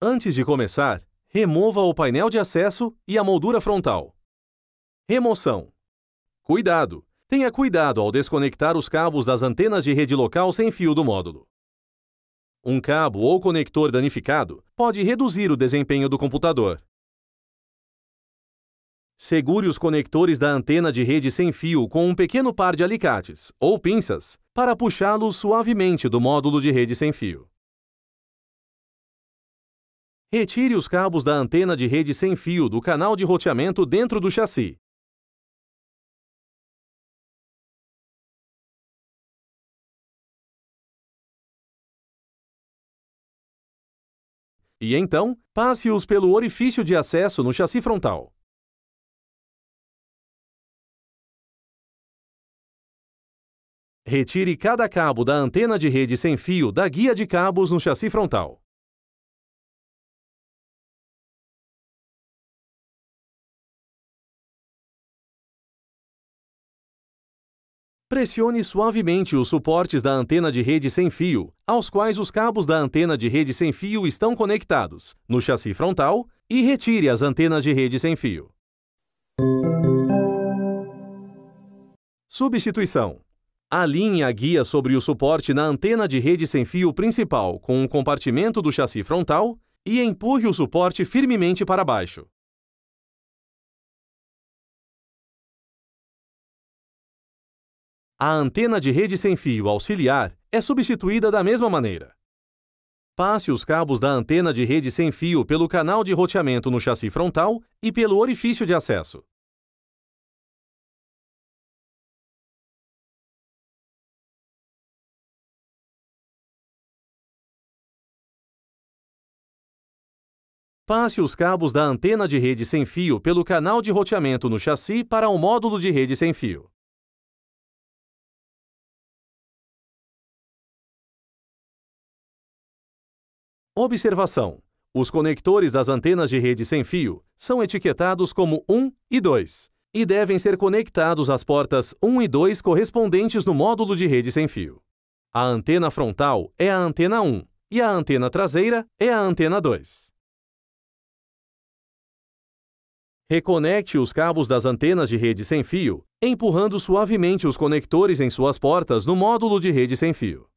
Antes de começar, remova o painel de acesso e a moldura frontal. Remoção. Cuidado! Tenha cuidado ao desconectar os cabos das antenas de rede local sem fio do módulo. Um cabo ou conector danificado pode reduzir o desempenho do computador. Segure os conectores da antena de rede sem fio com um pequeno par de alicates, ou pinças, para puxá-los suavemente do módulo de rede sem fio. Retire os cabos da antena de rede sem fio do canal de roteamento dentro do chassi. E então, passe-os pelo orifício de acesso no chassi frontal. Retire cada cabo da antena de rede sem fio da guia de cabos no chassi frontal. Pressione suavemente os suportes da antena de rede sem fio, aos quais os cabos da antena de rede sem fio estão conectados, no chassi frontal, e retire as antenas de rede sem fio. Substituição. Alinhe a guia sobre o suporte na antena de rede sem fio principal com o compartimento do chassi frontal e empurre o suporte firmemente para baixo. A antena de rede sem fio auxiliar é substituída da mesma maneira. Passe os cabos da antena de rede sem fio pelo canal de roteamento no chassi frontal e pelo orifício de acesso. Passe os cabos da antena de rede sem fio pelo canal de roteamento no chassi para o módulo de rede sem fio. Observação: Os conectores das antenas de rede sem fio são etiquetados como 1 e 2 e devem ser conectados às portas 1 e 2 correspondentes no módulo de rede sem fio. A antena frontal é a antena 1 e a antena traseira é a antena 2. Reconecte os cabos das antenas de rede sem fio, empurrando suavemente os conectores em suas portas no módulo de rede sem fio.